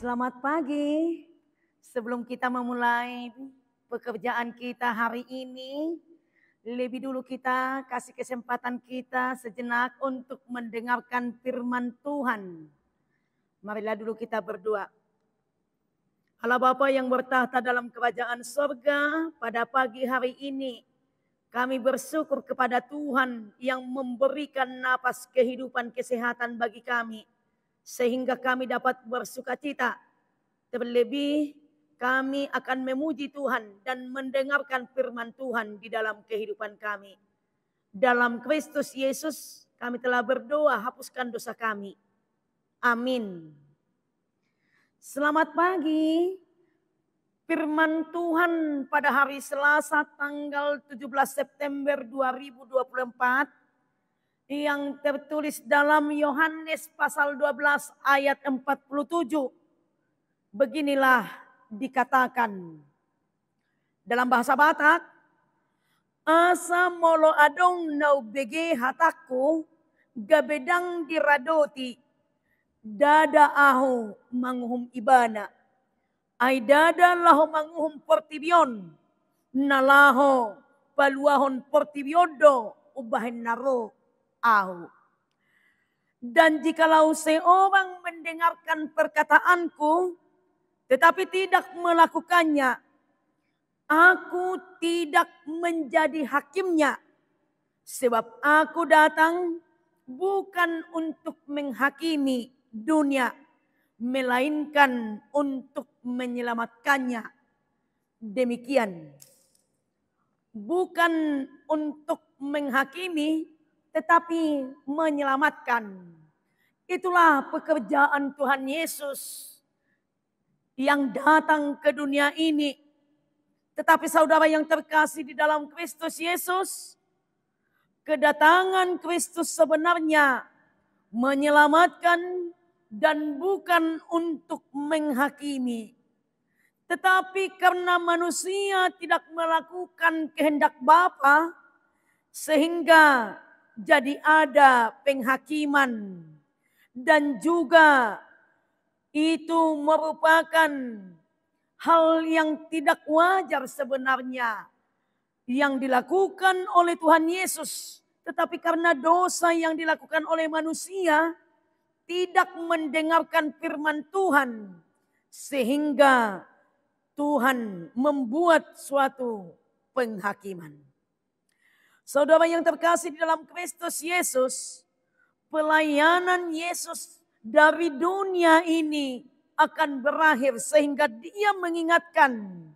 Selamat pagi. Sebelum kita memulai pekerjaan kita hari ini, lebih dulu kita kasih kesempatan kita sejenak untuk mendengarkan firman Tuhan. Marilah dulu kita berdoa. Allah Bapa yang bertahta dalam kerajaan sorga pada pagi hari ini, kami bersyukur kepada Tuhan yang memberikan napas kehidupan kesehatan bagi kami sehingga kami dapat bersukacita. Terlebih kami akan memuji Tuhan dan mendengarkan firman Tuhan di dalam kehidupan kami. Dalam Kristus Yesus kami telah berdoa hapuskan dosa kami. Amin. Selamat pagi. Firman Tuhan pada hari Selasa tanggal 17 September 2024 yang tertulis dalam Yohanes pasal 12 ayat 47. Beginilah dikatakan dalam bahasa Batak, Asa molo adong nau bege hataku gabedang diradoti dada aho manguhum ibana. ay dada laho manguhum portibion nalaho paluahon portibiodo ubahen naro au. Dan jikalau seorang mendengarkan perkataanku tetapi tidak melakukannya, aku tidak menjadi hakimnya. Sebab aku datang bukan untuk menghakimi dunia, melainkan untuk menyelamatkannya. Demikian, bukan untuk menghakimi, tetapi menyelamatkan. Itulah pekerjaan Tuhan Yesus yang datang ke dunia ini. Tetapi saudara yang terkasih di dalam Kristus Yesus, kedatangan Kristus sebenarnya menyelamatkan dan bukan untuk menghakimi. Tetapi karena manusia tidak melakukan kehendak Bapa, sehingga jadi ada penghakiman dan juga itu merupakan hal yang tidak wajar sebenarnya yang dilakukan oleh Tuhan Yesus tetapi karena dosa yang dilakukan oleh manusia tidak mendengarkan firman Tuhan sehingga Tuhan membuat suatu penghakiman Saudara yang terkasih di dalam Kristus Yesus, pelayanan Yesus dari dunia ini akan berakhir sehingga dia mengingatkan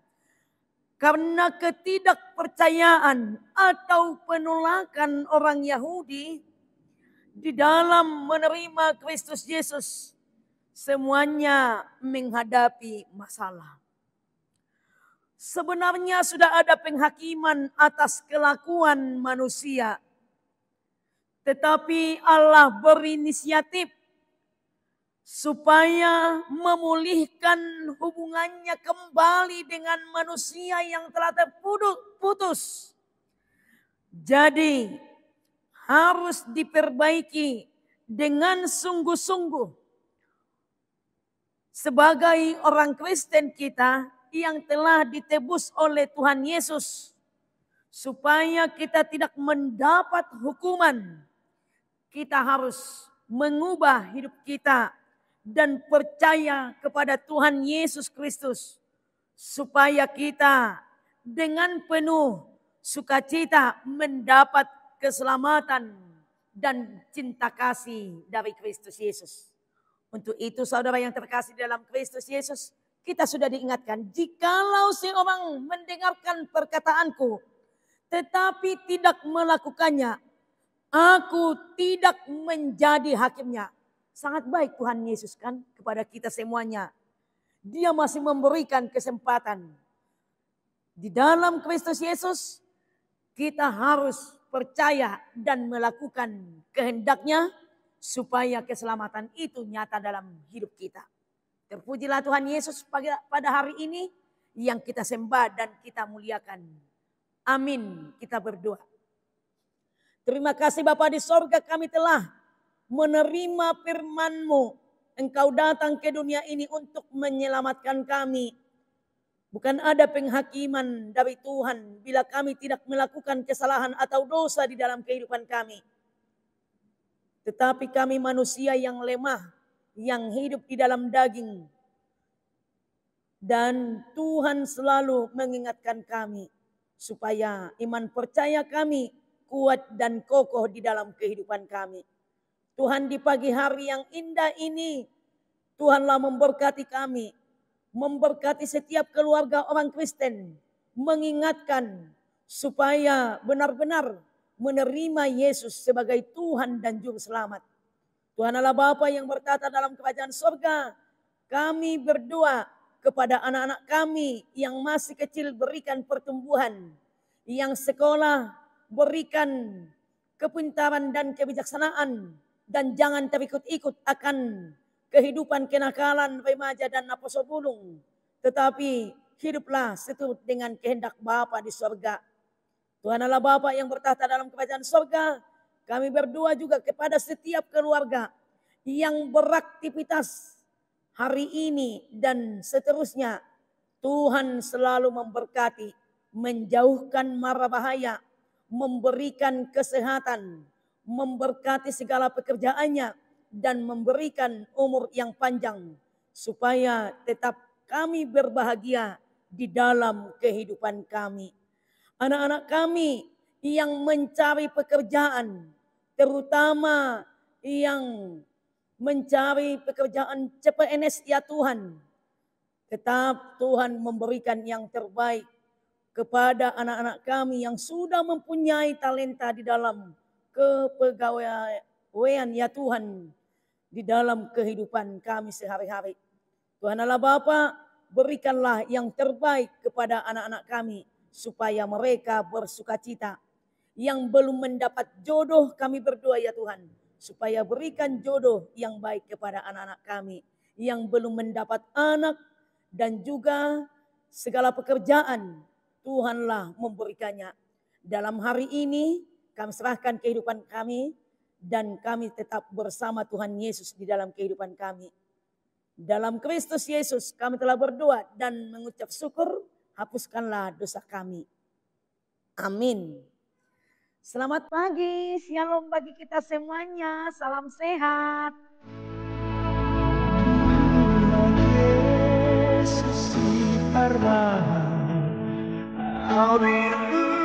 karena ketidakpercayaan atau penolakan orang Yahudi di dalam menerima Kristus Yesus semuanya menghadapi masalah. Sebenarnya sudah ada penghakiman atas kelakuan manusia. Tetapi Allah berinisiatif supaya memulihkan hubungannya kembali dengan manusia yang telah terputus. Jadi harus diperbaiki dengan sungguh-sungguh. Sebagai orang Kristen kita yang telah ditebus oleh Tuhan Yesus. Supaya kita tidak mendapat hukuman. Kita harus mengubah hidup kita dan percaya kepada Tuhan Yesus Kristus. Supaya kita dengan penuh sukacita mendapat keselamatan dan cinta kasih dari Kristus Yesus. Untuk itu saudara yang terkasih dalam Kristus Yesus, kita sudah diingatkan, jikalau si orang mendengarkan perkataanku, tetapi tidak melakukannya, aku tidak menjadi hakimnya. Sangat baik Tuhan Yesus kan kepada kita semuanya. Dia masih memberikan kesempatan. Di dalam Kristus Yesus, kita harus percaya dan melakukan kehendaknya supaya keselamatan itu nyata dalam hidup kita. Terpujilah Tuhan Yesus pada hari ini yang kita sembah dan kita muliakan. Amin. Kita berdoa. Terima kasih Bapak di sorga kami telah menerima firmanMu. Engkau datang ke dunia ini untuk menyelamatkan kami. Bukan ada penghakiman dari Tuhan bila kami tidak melakukan kesalahan atau dosa di dalam kehidupan kami. Tetapi kami manusia yang lemah yang hidup di dalam daging. Dan Tuhan selalu mengingatkan kami supaya iman percaya kami kuat dan kokoh di dalam kehidupan kami. Tuhan di pagi hari yang indah ini, Tuhanlah memberkati kami, memberkati setiap keluarga orang Kristen, mengingatkan supaya benar-benar menerima Yesus sebagai Tuhan dan Juru Selamat Tuhan Allah Bapa yang berkata dalam kerajaan surga, kami berdoa kepada anak-anak kami yang masih kecil berikan pertumbuhan, yang sekolah berikan kepintaran dan kebijaksanaan dan jangan terikut-ikut akan kehidupan kenakalan remaja dan naposo bulung, tetapi hiduplah seturut dengan kehendak Bapa di surga. Tuhan Allah Bapa yang bertahta dalam kerajaan surga, kami berdoa juga kepada setiap keluarga yang beraktivitas hari ini dan seterusnya. Tuhan selalu memberkati, menjauhkan mara bahaya, memberikan kesehatan, memberkati segala pekerjaannya dan memberikan umur yang panjang supaya tetap kami berbahagia di dalam kehidupan kami. Anak-anak kami yang mencari pekerjaan, terutama yang mencari pekerjaan CPNS ya Tuhan. Tetap Tuhan memberikan yang terbaik kepada anak-anak kami yang sudah mempunyai talenta di dalam kepegawaian ya Tuhan di dalam kehidupan kami sehari-hari. Tuhan Allah Bapa, berikanlah yang terbaik kepada anak-anak kami supaya mereka bersukacita. cita yang belum mendapat jodoh kami berdoa ya Tuhan. Supaya berikan jodoh yang baik kepada anak-anak kami. Yang belum mendapat anak dan juga segala pekerjaan Tuhanlah memberikannya. Dalam hari ini kami serahkan kehidupan kami dan kami tetap bersama Tuhan Yesus di dalam kehidupan kami. Dalam Kristus Yesus kami telah berdoa dan mengucap syukur, hapuskanlah dosa kami. Amin. Selamat pagi, shalom bagi kita semuanya. Salam sehat. Yesus,